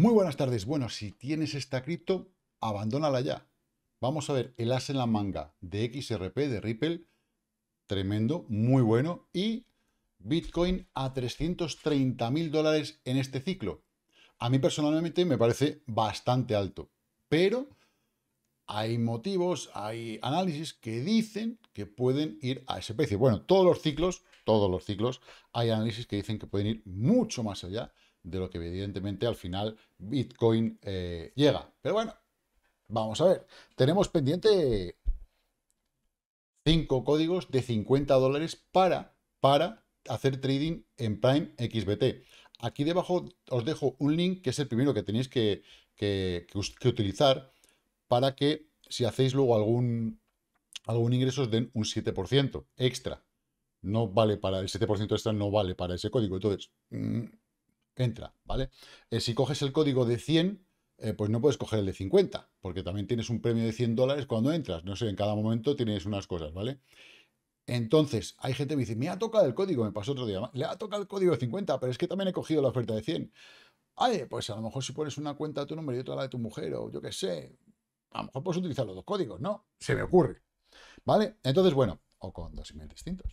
Muy buenas tardes. Bueno, si tienes esta cripto, abandónala ya. Vamos a ver el as en la manga de XRP, de Ripple. Tremendo, muy bueno. Y Bitcoin a 330 mil dólares en este ciclo. A mí personalmente me parece bastante alto. Pero hay motivos, hay análisis que dicen que pueden ir a ese precio. Bueno, todos los ciclos, todos los ciclos, hay análisis que dicen que pueden ir mucho más allá de lo que evidentemente al final Bitcoin eh, llega. Pero bueno, vamos a ver. Tenemos pendiente 5 códigos de 50 dólares para, para hacer trading en Prime XBT. Aquí debajo os dejo un link que es el primero que tenéis que, utilizar para que si hacéis luego algún, algún ingreso os den un 7% extra. No vale para el 7% extra, no vale para ese código. Entonces, mm, entra, ¿vale? Eh, si coges el código de 100, eh, pues no puedes coger el de 50, porque también tienes un premio de 100 dólares cuando entras. No sé, en cada momento tienes unas cosas, ¿vale? Entonces, hay gente que me dice, me ha tocado el código, me pasó otro día, le ha tocado el código de 50, pero es que también he cogido la oferta de 100. Ay, pues a lo mejor si pones una cuenta a tu número y otra la de tu mujer, o yo qué sé, a lo mejor puedes utilizar los dos códigos, ¿no? Se me ocurre. ¿Vale? Entonces, bueno, o con dos emails distintos.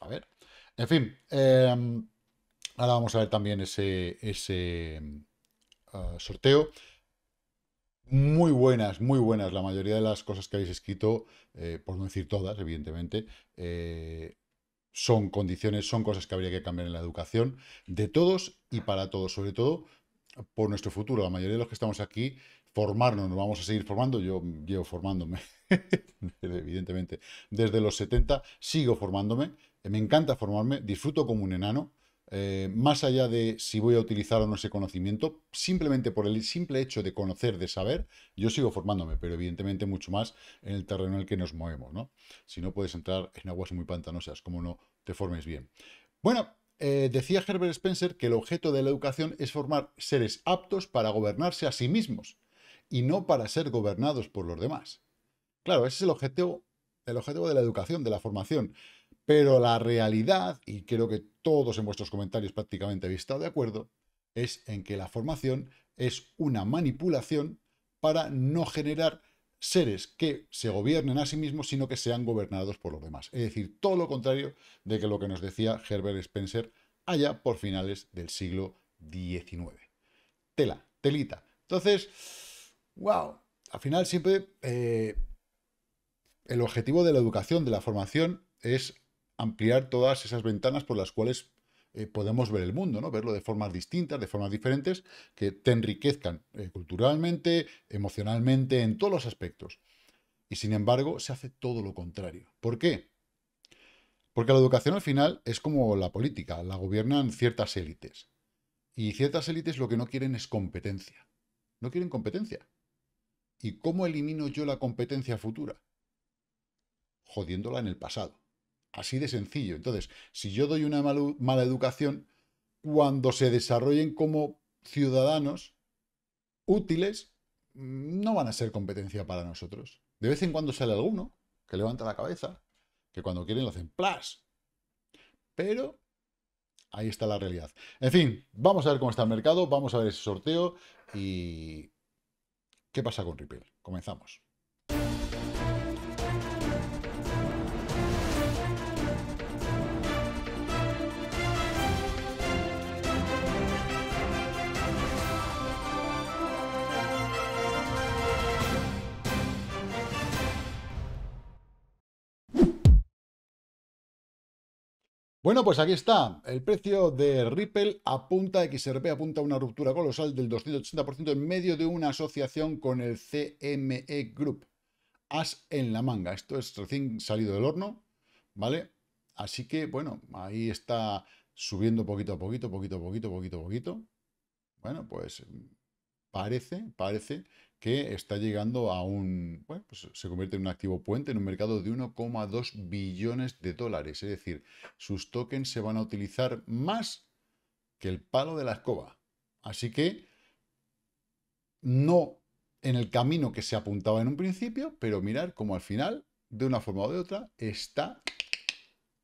A ver. En fin, eh, Ahora vamos a ver también ese, ah, sorteo. Muy buenas, muy buenas. La mayoría de las cosas que habéis escrito, eh, por no decir todas, evidentemente, eh, son condiciones, son cosas que habría que cambiar en la educación de todos y para todos, sobre todo por nuestro futuro. La mayoría de los que estamos aquí, formarnos, nos vamos a seguir formando. Yo llevo formándome, evidentemente, desde los 70, sigo formándome. Me encanta formarme, disfruto como un enano. Eh, más allá de si voy a utilizar o no ese conocimiento, simplemente por el simple hecho de conocer, de saber, yo sigo formándome, pero evidentemente mucho más en el terreno en el que nos movemos, ¿no? Si no puedes entrar en aguas muy pantanosas, como no te formes bien. Bueno, eh, decía Herbert Spencer que el objeto de la educación es formar seres aptos para gobernarse a sí mismos y no para ser gobernados por los demás. Claro, ese es el objetivo, el objetivo de la educación, de la formación. Pero la realidad, y creo que todos en vuestros comentarios prácticamente habéis estado de acuerdo, es en que la formación es una manipulación para no generar seres que se gobiernen a sí mismos, sino que sean gobernados por los demás. Es decir, todo lo contrario de que lo que nos decía Herbert Spencer allá por finales del siglo XIX. Tela, telita. Entonces, wow, al final siempre eh, el objetivo de la educación, de la formación, es ampliar todas esas ventanas por las cuales eh, podemos ver el mundo, ¿no? Verlo de formas distintas, de formas diferentes, que te enriquezcan eh, culturalmente, emocionalmente, en todos los aspectos. Y sin embargo, se hace todo lo contrario. ¿Por qué? Porque la educación al final es como la política, la gobiernan ciertas élites. Y ciertas élites lo que no quieren es competencia. No quieren competencia. ¿Y cómo elimino yo la competencia futura? Jodiéndola en el pasado. Así de sencillo. Entonces, si yo doy una mala educación, cuando se desarrollen como ciudadanos útiles, no van a ser competencia para nosotros. De vez en cuando sale alguno que levanta la cabeza, que cuando quieren lo hacen plas. Pero ahí está la realidad. En fin, vamos a ver cómo está el mercado, vamos a ver ese sorteo y qué pasa con Ripple. Comenzamos. Bueno, pues aquí está. El precio de Ripple apunta, XRP apunta a una ruptura colosal del 280% en medio de una asociación con el CME Group. As en la manga. Esto es recién salido del horno, ¿vale? Así que, bueno, ahí está subiendo poquito a poquito, poquito a poquito, poquito a poquito. Bueno, pues mm, parece, parece que está llegando a un, pues, se convierte en un activo puente en un mercado de 1,2 billones de dólares. Es decir, sus tokens se van a utilizar más que el palo de la escoba. Así que no en el camino que se apuntaba en un principio, pero mirar cómo al final, de una forma o de otra, está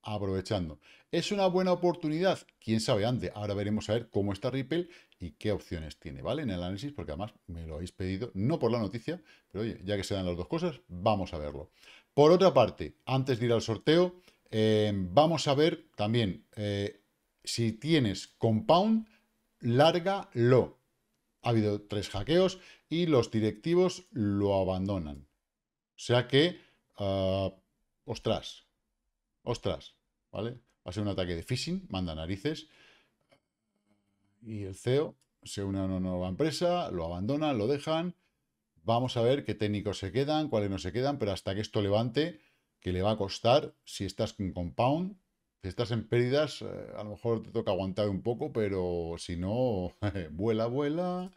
aprovechando. ¿Es una buena oportunidad? ¿Quién sabe antes? Ahora veremos a ver cómo está Ripple y qué opciones tiene, ¿vale? En el análisis, porque además me lo habéis pedido, no por la noticia, pero oye, ya que se dan las dos cosas, vamos a verlo. Por otra parte, antes de ir al sorteo, eh, vamos a ver también eh, si tienes compound, lárgalo. Ha habido tres hackeos y los directivos lo abandonan. O sea que, ah, ostras, ostras, ¿vale? Va a ser un ataque de phishing, manda narices y el CEO se une a una nueva empresa, lo abandonan, lo dejan. Vamos a ver qué técnicos se quedan, cuáles no se quedan, pero hasta que esto levante, que le va a costar, si estás en compound, si estás en pérdidas, eh, a lo mejor te toca aguantar un poco, pero si no, vuela, vuela.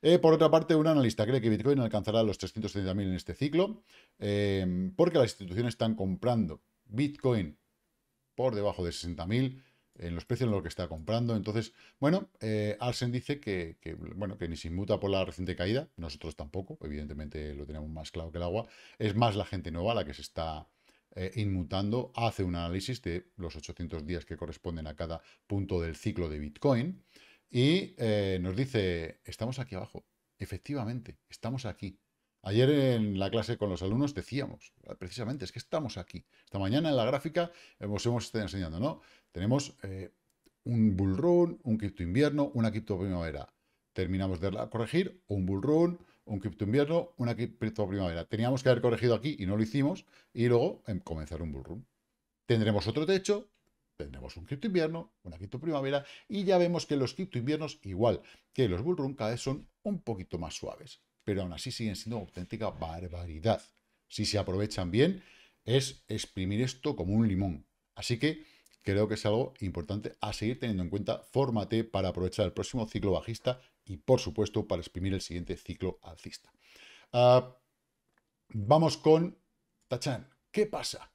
Eh, por otra parte, un analista cree que Bitcoin alcanzará los 370.000 en este ciclo, eh, porque las instituciones están comprando Bitcoin por debajo de 60.000 en los precios en lo que está comprando. Entonces, bueno, eh, Arsen dice que, bueno, que ni se inmuta por la reciente caída, nosotros tampoco, evidentemente lo tenemos más claro que el agua, es más la gente nueva la que se está eh, inmutando, hace un análisis de los 800 días que corresponden a cada punto del ciclo de Bitcoin y eh, nos dice, estamos aquí abajo, efectivamente, estamos aquí, Ayer en la clase con los alumnos decíamos, ah, precisamente, es que estamos aquí. Esta mañana en la gráfica os hemos estado enseñando, ¿no? Tenemos eh, un bull run, un cripto invierno, una cripto primavera. Terminamos de corregir, un bull un cripto invierno, una cripto primavera. Teníamos que haber corregido aquí y no lo hicimos, y luego em, comenzar un bull Tendremos otro techo, tendremos un cripto invierno, una cripto primavera, y ya vemos que los cripto inviernos, igual que los bull cada vez son un poquito más suaves pero aún así siguen siendo auténtica barbaridad. Si se aprovechan bien, es exprimir esto como un limón. Así que creo que es algo importante a seguir teniendo en cuenta. Fórmate para aprovechar el próximo ciclo bajista y, por supuesto, para exprimir el siguiente ciclo alcista. Ah, vamos con tachán ¿Qué pasa?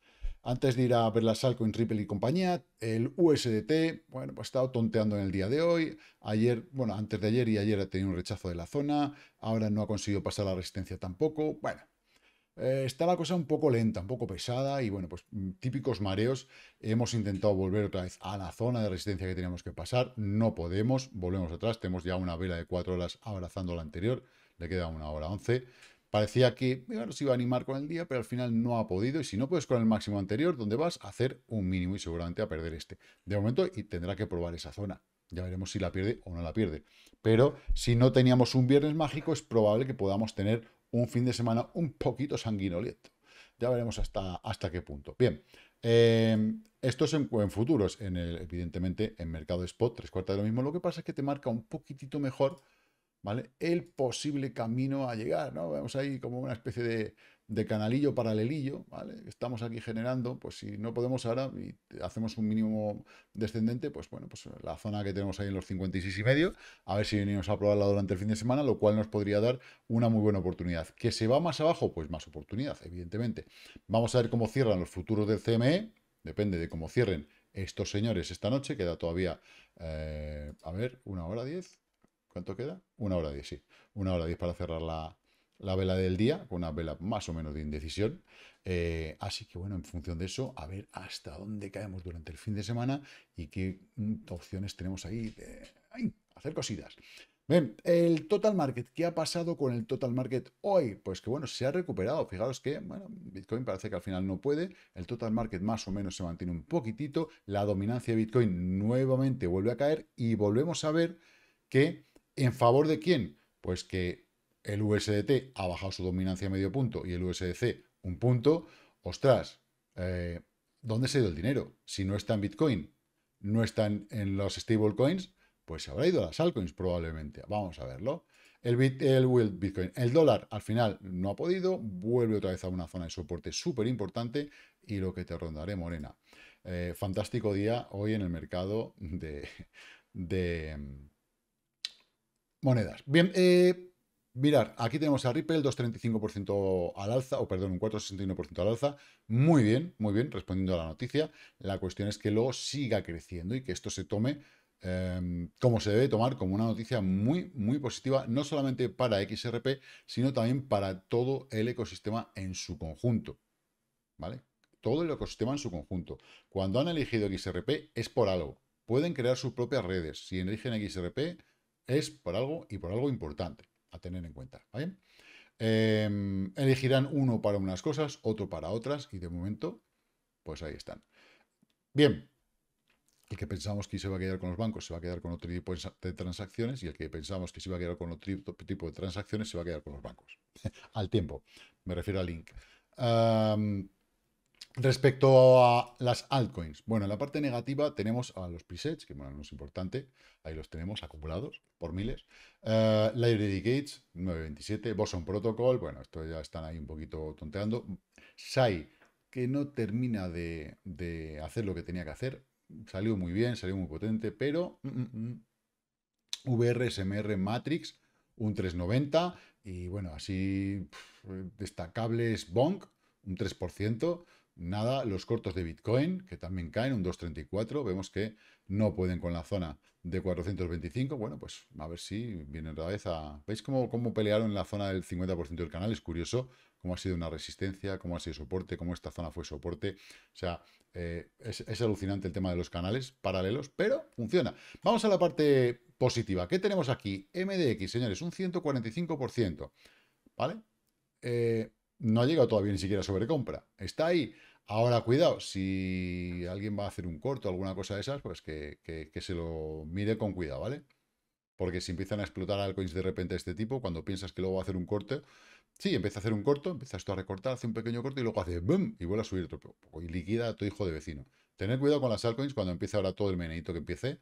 Antes de ir a ver sal en Ripple y compañía, el USDT, bueno, pues ha estado tonteando en el día de hoy. Ayer, bueno, antes de ayer y ayer ha tenido un rechazo de la zona. Ahora no ha conseguido pasar la resistencia tampoco. Bueno, eh, está la cosa un poco lenta, un poco pesada y bueno, pues mm, típicos mareos. Hemos intentado volver otra vez a la zona de resistencia que teníamos que pasar. No podemos, volvemos atrás. Tenemos ya una vela de cuatro horas abrazando la anterior. Le queda una hora 11. Parecía que bueno, se iba a animar con el día, pero al final no ha podido. Y si no puedes con el máximo anterior, donde vas a hacer un mínimo y seguramente a perder este. De momento, y tendrá que probar esa zona. Ya veremos si la pierde o no la pierde. Pero si no teníamos un viernes mágico, es probable que podamos tener un fin de semana un poquito sanguinoliento. Ya veremos hasta, hasta qué punto. Bien, em, esto es en, futuros, en el, evidentemente en mercado spot, tres cuartas de lo mismo. Lo que pasa es que te marca un poquitito mejor el posible camino a llegar, ¿no? Vemos ahí como una especie de, canalillo paralelillo, ¿vale? Estamos aquí generando, pues si no podemos ahora y hacemos un mínimo descendente, pues bueno, pues la zona que tenemos ahí en los 56 y medio, a ver si venimos a probarla durante el fin de semana, lo cual nos podría dar una muy buena oportunidad. ¿Que se va más abajo? Pues más oportunidad, evidentemente. Vamos a ver cómo cierran los futuros del CME, depende de cómo cierren estos señores esta noche, queda todavía, eh, a ver, una hora diez, ¿Cuánto queda? Una hora diez, sí. Una hora diez para cerrar la, vela del día, con una vela más o menos de indecisión. Eh, así que bueno, en función de eso, a ver hasta dónde caemos durante el fin de semana y qué mm, opciones tenemos ahí de hacer cositas. Bien, el total market, ¿qué ha pasado con el total market hoy? Pues que bueno, se ha recuperado. Fijaros que, bueno, Bitcoin parece que al final no puede. El total market más o menos se mantiene un poquitito. La dominancia de Bitcoin nuevamente vuelve a caer y volvemos a ver que ¿En favor de quién? Pues que el USDT ha bajado su dominancia a medio punto y el USDC un punto. Ostras, eh, ¿dónde se ha ido el dinero? Si no está en Bitcoin, no está en, los stablecoins, pues se habrá ido a las altcoins probablemente. Vamos a verlo. El, Bitcoin, el dólar al final no ha podido, vuelve otra vez a una zona de soporte súper importante y lo que te rondaré, Morena. Eh, fantástico día hoy en el mercado de, de em, Monedas. Bien, eh, mirar, aquí tenemos a Ripple, 2,35% al alza, o perdón, un 4,61% al alza. Muy bien, muy bien, respondiendo a la noticia. La cuestión es que luego siga creciendo y que esto se tome em, como se debe tomar, como una noticia muy, muy positiva, no solamente para XRP, sino también para todo el ecosistema en su conjunto. ¿Vale? Todo el ecosistema en su conjunto. Cuando han elegido XRP es por algo. Pueden crear sus propias redes. Si eligen XRP, es por algo y por algo importante a tener en cuenta. ¿vale? Em, elegirán uno para unas cosas, otro para otras, y de momento, pues ahí están. Bien, el que pensamos que se va a quedar con los bancos se va a quedar con otro tipo de transacciones y el que pensamos que se va a quedar con otro tipo de transacciones se va a quedar con los bancos. Al tiempo, me refiero al Link. Respecto a las altcoins, bueno, en la parte negativa tenemos a los presets, que bueno, no es importante, ahí los tenemos acumulados por miles. Uh, Library Gates, 927, Boson Protocol, bueno, esto ya están ahí un poquito tonteando. SAI, que no termina de, hacer lo que tenía que hacer, salió muy bien, salió muy potente, pero mm, mm, mm, VRSMR Matrix, un 390, y bueno, así destacables Bonk, un 3% nada. Los cortos de Bitcoin, que también caen, un 2.34, vemos que no pueden con la zona de 425. Bueno, pues a ver si viene otra vez a... ¿Veis cómo, pelearon en la zona del 50% del canal? Es curioso cómo ha sido una resistencia, cómo ha sido soporte, cómo esta zona fue soporte. O sea, eh, es, es alucinante el tema de los canales paralelos, pero funciona. Vamos a la parte positiva. ¿Qué tenemos aquí? MDX, señores, un 145%. ¿Vale? Eh, no ha llegado todavía ni siquiera sobre compra Está ahí. Ahora, cuidado, si alguien va a hacer un corto o alguna cosa de esas, pues que, se lo mire con cuidado, ¿vale? Porque si empiezan a explotar altcoins de repente de este tipo, cuando piensas que luego va a hacer un corte, sí, empieza a hacer un corto, empieza esto a recortar, hace un pequeño corto y luego hace ¡bum! y vuelve a subir otro poco y liquida a tu hijo de vecino. Tener cuidado con las altcoins cuando empieza ahora todo el meneito que empiece,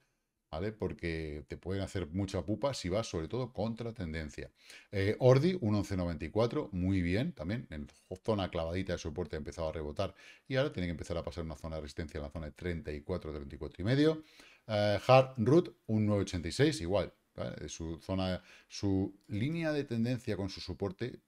porque te pueden hacer mucha pupa si vas sobre todo contra tendencia. Eh, Ordi, un 11.94, muy bien, también en zona clavadita de soporte ha empezado a rebotar y ahora tiene que empezar a pasar una zona de resistencia en la zona de 34, 34 y medio. Eh, Hard Root, un 9.86, igual. Su zona, su línea de tendencia con su soporte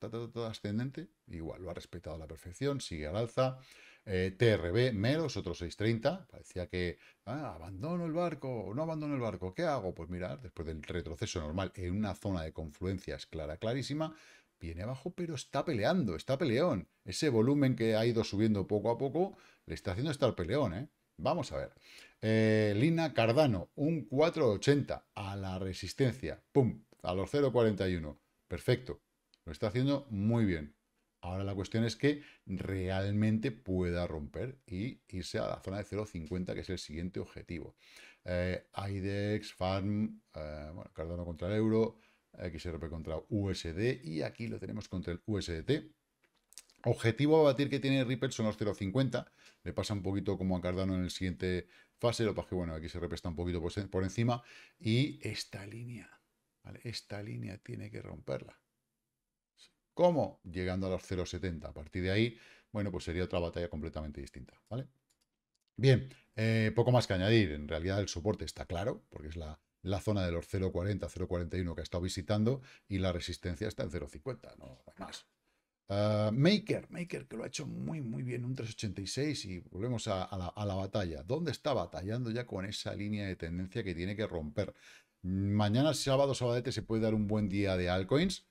ascendente, igual lo ha respetado a la perfección, sigue al alza. Eh, TRB, Meros, otro 6.30. Parecía que ah, abandono el barco, no abandono el barco. ¿Qué hago? Pues mirar, después del retroceso normal en una zona de confluencias clara, clarísima, viene abajo, pero está peleando, está peleón. Ese volumen que ha ido subiendo poco a poco le está haciendo estar peleón, ¿eh? Vamos a ver. Eh, Lina Cardano, un 480 a la resistencia. ¡Pum! A los 0,41. Perfecto. Lo está haciendo muy bien. Ahora la cuestión es que realmente pueda romper y irse a la zona de 0.50, que es el siguiente objetivo. Eh, IDEX, FARM, eh, Cardano contra el euro, XRP eh, contra USD y aquí lo tenemos contra el USDT. Objetivo a batir que tiene Ripple son los 0.50. Le pasa un poquito como a Cardano en el siguiente fase, lo que que aquí XRP está un poquito por encima. Y esta línea, Esta línea tiene que romperla. ¿Cómo? Llegando a los 0,70. A partir de ahí, bueno, pues sería otra batalla completamente distinta, ¿vale? Bien, eh, poco más que añadir. En realidad el soporte está claro, porque es la, la zona de los 0,40, 0,41 que ha estado visitando y la resistencia está en 0,50, no más. Ah, Maker, Maker, que lo ha hecho muy, muy bien, un 386 y volvemos a, la, batalla. ¿Dónde está batallando ya con esa línea de tendencia que tiene que romper? Mañana, sábado, sabadete, se puede dar un buen día de altcoins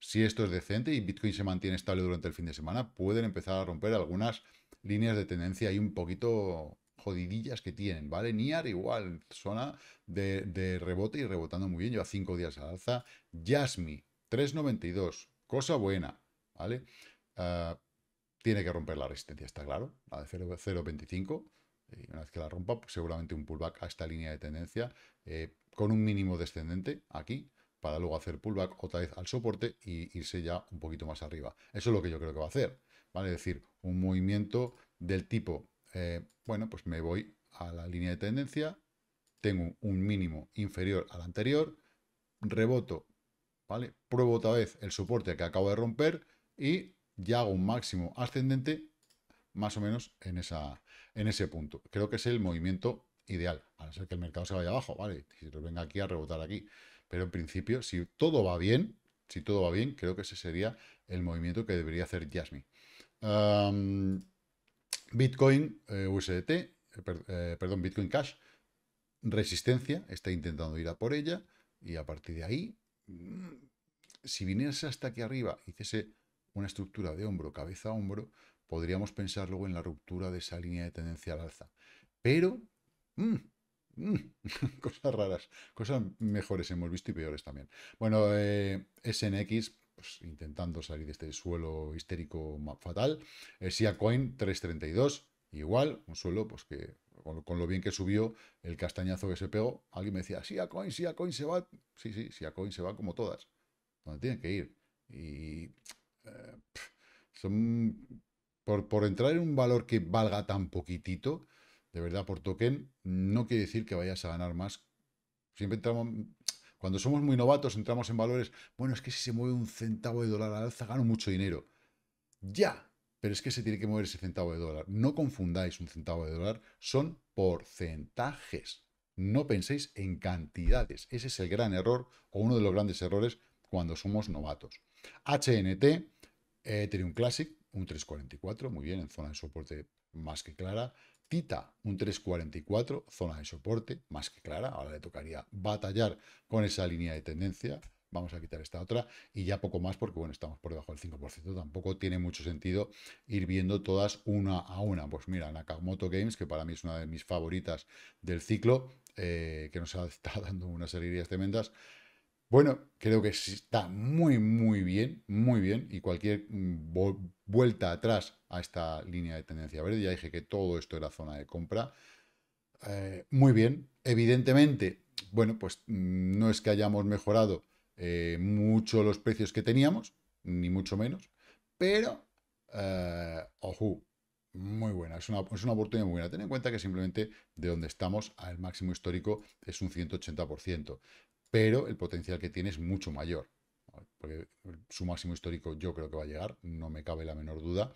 si esto es decente y Bitcoin se mantiene estable durante el fin de semana, pueden empezar a romper algunas líneas de tendencia y un poquito jodidillas que tienen, ¿vale? Niar igual, zona de, rebote y rebotando muy bien, lleva cinco días al alza. Yasmi, 3.92, cosa buena, ¿vale? Ah, tiene que romper la resistencia, está claro, la de 0.25. Y una vez que la rompa, pues seguramente un pullback a esta línea de tendencia eh, con un mínimo descendente aquí, para luego hacer pullback otra vez al soporte y irse ya un poquito más arriba. Eso es lo que yo creo que va a hacer, ¿vale? Es decir, un movimiento del tipo, eh, bueno, pues me voy a la línea de tendencia, tengo un mínimo inferior al anterior, reboto, ¿vale? Pruebo otra vez el soporte que acabo de romper y ya hago un máximo ascendente más o menos en, esa, en ese punto. Creo que es el movimiento ideal, a no ser que el mercado se vaya abajo, ¿vale? Si venga aquí a rebotar aquí. Pero en principio, si todo va bien, si todo va bien, creo que ese sería el movimiento que debería hacer Jasmine. Bitcoin eh, USDT, eh, eh, perdón, Bitcoin Cash, resistencia, está intentando ir a por ella y a partir de ahí, mm, si viniese hasta aquí arriba, hiciese una estructura de hombro, cabeza a hombro, podríamos pensar luego en la ruptura de esa línea de tendencia al alza. Pero mm, cosas raras, cosas mejores hemos visto y peores también. Bueno, eh, SNX pues, intentando salir de este suelo histérico fatal. Eh, Sia Coin 332, igual, un suelo pues que con, lo bien que subió el castañazo que se pegó. Alguien me decía, Sia Coin, Sia Coin se va. Sí, sí, Sia Coin se va como todas, donde tienen que ir. Y eh, son por, por entrar en un valor que valga tan poquitito de verdad por token, no quiere decir que vayas a ganar más. Siempre entramos, cuando somos muy novatos, entramos en valores, bueno, es que si se mueve un centavo de dólar al alza, gano mucho dinero. Ya, pero es que se tiene que mover ese centavo de dólar. No confundáis un centavo de dólar, son porcentajes. No penséis en cantidades. Ese es el gran error o uno de los grandes errores cuando somos novatos. HNT, un Classic, un 344, muy bien, en zona de soporte más que clara. Tita un 3.44, zona de soporte, más que clara. Ahora le tocaría batallar con esa línea de tendencia. Vamos a quitar esta otra y ya poco más porque, bueno, estamos por debajo del 5%. Tampoco tiene mucho sentido ir viendo todas una a una. Pues mira, Nakamoto Games, que para mí es una de mis favoritas del ciclo, eh, que nos está dando unas alegrías tremendas, bueno, creo que está muy, muy bien, muy bien. Y cualquier mm, vuelta atrás a esta línea de tendencia verde, ya dije que todo esto era zona de compra. Eh, muy bien, evidentemente, bueno, pues mm, no es que hayamos mejorado eh, mucho los precios que teníamos, ni mucho menos, pero, eh, ojo, muy buena, es una, es una, oportunidad muy buena. Ten en cuenta que simplemente de donde estamos al máximo histórico es un 180% pero el potencial que tiene es mucho mayor. Porque su máximo histórico yo creo que va a llegar, no me cabe la menor duda.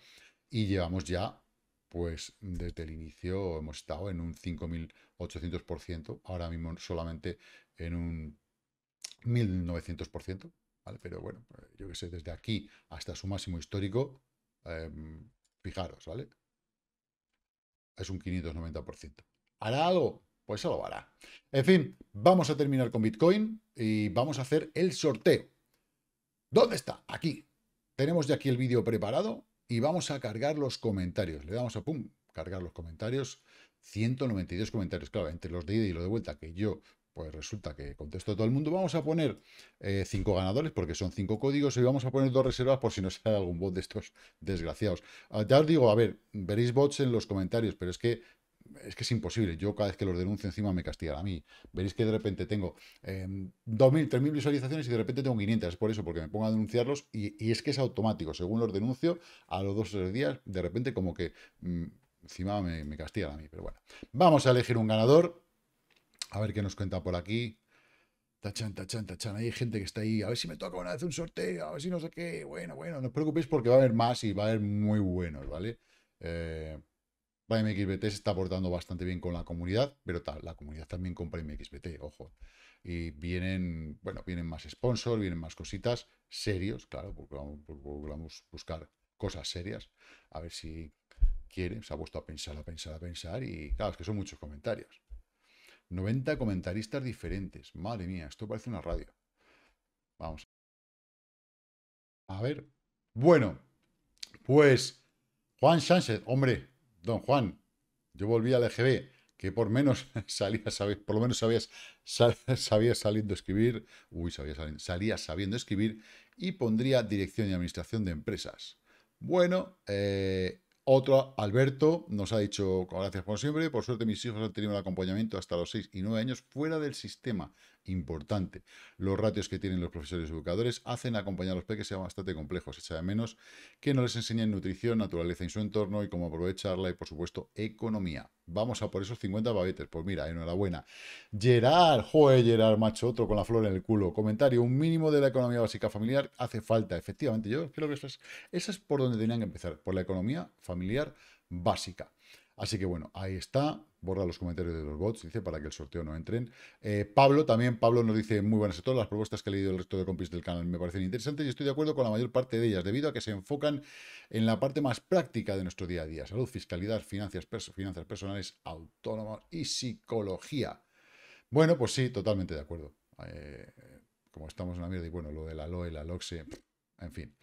Y llevamos ya, pues desde el inicio hemos estado en un 5.800%, ahora mismo solamente en un 1.900%, ¿vale? Pero bueno, pues, yo que sé, desde aquí hasta su máximo histórico, em, fijaros, ¿vale? Es un 590%. ¿Hará algo? Pues lo hará. En fin, vamos a terminar con Bitcoin y vamos a hacer el sorteo. ¿Dónde está? Aquí. Tenemos ya aquí el vídeo preparado y vamos a cargar los comentarios. Le damos a pum, cargar los comentarios. 192 comentarios, claro, entre los de ida y los de vuelta, que yo, pues resulta que contesto a todo el mundo. Vamos a poner 5 eh, ganadores, porque son cinco códigos, y vamos a poner dos reservas por si no sale algún bot de estos desgraciados. Ah, ya os digo, a ver, veréis bots en los comentarios, pero es que es que es imposible. Yo cada vez que los denuncio encima me castigan a mí. Veréis que de repente tengo 2.000, em, 3.000 visualizaciones y de repente tengo 500. Es por eso, porque me pongo a denunciarlos y, es que es automático. Según los denuncio, a los dos o tres días, de repente como que mm, encima me, me castigan a mí. Pero bueno, vamos a elegir un ganador. A ver qué nos cuenta por aquí. Tachan, tachan, tachan. Hay gente que está ahí. A ver si me toca una vez un sorteo. A ver si no sé qué. Bueno, bueno, no os preocupéis porque va a haber más y va a haber muy buenos, ¿vale? Eh, MxBT se está portando bastante bien con la comunidad, pero tal, la comunidad también compra MxBT ojo. Y vienen, bueno, vienen más sponsors, vienen más cositas, serios, claro, porque vamos, a buscar cosas serias, a ver si quiere, se ha puesto a pensar, a pensar, a pensar, y claro, es que son muchos comentarios. 90 comentaristas diferentes, madre mía, esto parece una radio. Vamos. A ver. Bueno, pues Juan Sánchez, hombre, don Juan, yo volví al EGB, que por menos salía, por lo menos sabías, sabía saliendo escribir, uy, sabía sabiendo escribir, y pondría dirección y administración de empresas. Bueno, eh, otro, Alberto, nos ha dicho gracias por siempre. Por suerte, mis hijos han tenido el acompañamiento hasta los 6 y 9 años fuera del sistema importante. Los ratios que tienen los profesores educadores hacen acompañar a los peques sea bastante complejos. Echa de menos que no les enseñen nutrición, naturaleza y su entorno y cómo aprovecharla y, por supuesto, economía. Vamos a por esos 50 babetes. Pues mira, enhorabuena. Gerard, joe Gerard, macho, otro con la flor en el culo. Comentario, un mínimo de la economía básica familiar hace falta. Efectivamente, yo creo que eso es, es por donde tenían que empezar, por la economía familiar básica. Así que bueno, ahí está. Borra los comentarios de los bots, dice, para que el sorteo no entren. Eh, Pablo también, Pablo nos dice, muy buenas a todas las propuestas que he leído el resto de compis del canal me parecen interesantes y estoy de acuerdo con la mayor parte de ellas, debido a que se enfocan en la parte más práctica de nuestro día a día. Salud, fiscalidad, finanzas, finanzas personales, autónomo y psicología. Bueno, pues sí, totalmente de acuerdo. Eh, como estamos en la mierda, y bueno, lo de la LOE, la LOXE, en fin.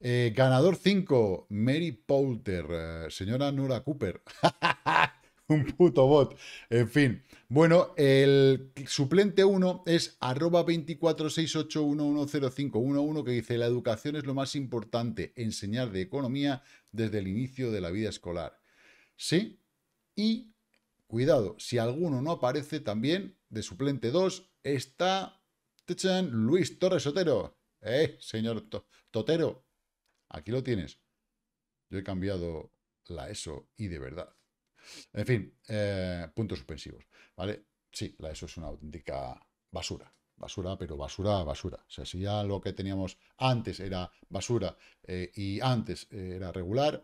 Eh, ganador 5, Mary Poulter, eh, señora Nora Cooper. Un puto bot. En fin. Bueno, el suplente 1 es arroba 2468110511 que dice, la educación es lo más importante, enseñar de economía desde el inicio de la vida escolar. ¿Sí? Y, cuidado, si alguno no aparece también, de suplente 2 está Luis Torres Otero. ¡Eh, señor Totero! Aquí lo tienes. Yo he cambiado la ESO y de verdad. En fin, eh, puntos suspensivos. ¿Vale? Sí, la ESO es una auténtica basura. Basura, pero basura, basura. O sea, si ya lo que teníamos antes era basura eh, y antes eh, era regular,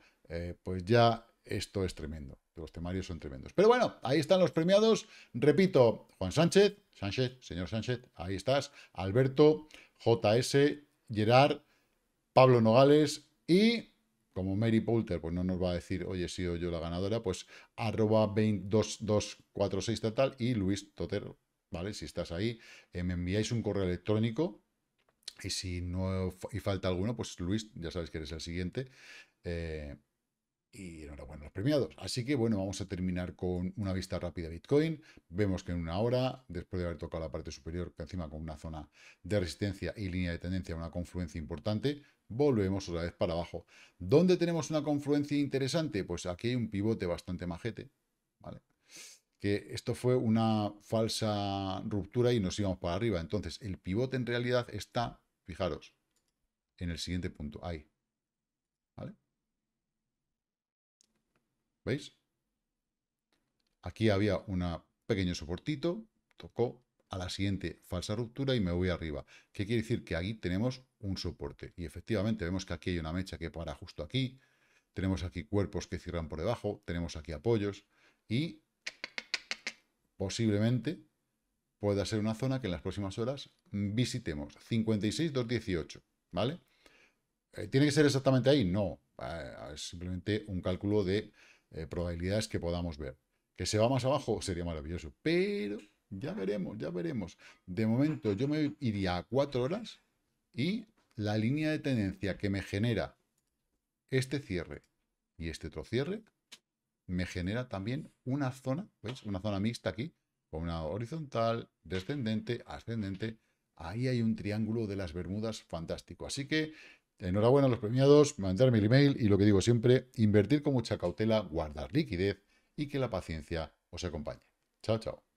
pues ya esto es tremendo. Los temarios son tremendos. Pero bueno, ahí están los premiados. Repito, Juan Sánchez, Sánchez, señor Sánchez, ahí estás. Alberto, JS, Gerard, Pablo Nogales y, como Mary Poulter, pues no nos va a decir, oye, he sido yo la ganadora, pues arroba 2246 y Luis Totero, ¿vale? Si estás ahí, eh, me enviáis un correo electrónico y si no y falta alguno, pues Luis, ya sabes que eres el siguiente. Eh, y enhorabuena a los premiados. Así que bueno, vamos a terminar con una vista rápida de Bitcoin. Vemos que en una hora, después de haber tocado la parte superior, que encima con una zona de resistencia y línea de tendencia, una confluencia importante, volvemos otra vez para abajo. ¿Dónde tenemos una confluencia interesante? Pues aquí hay un pivote bastante majete, ¿vale? que esto fue una falsa ruptura y nos íbamos para arriba. Entonces, el pivote en realidad está, fijaros, en el siguiente punto, ahí. ¿Vale? ¿Veis? Aquí había un pequeño soportito, tocó a la siguiente falsa ruptura y me voy arriba. ¿Qué quiere decir? Que aquí tenemos un soporte. Y efectivamente vemos que aquí hay una mecha que para justo aquí. Tenemos aquí cuerpos que cierran por debajo. Tenemos aquí apoyos. Y posiblemente pueda ser una zona que en las próximas horas visitemos. 56,218, ¿vale? Eh, ¿Tiene que ser exactamente ahí? No. Eh, es simplemente un cálculo de eh, probabilidades que podamos ver. Que se va más abajo sería maravilloso, pero ya veremos, ya veremos. De momento yo me iría a cuatro horas y la línea de tendencia que me genera este cierre y este otro cierre me genera también una zona, ¿veis? Una zona mixta aquí, con una horizontal, descendente, ascendente. Ahí hay un triángulo de las Bermudas fantástico. Así que Enhorabuena a los premiados, mandarme el email y lo que digo siempre, invertir con mucha cautela, guardar liquidez y que la paciencia os acompañe. Chao, chao.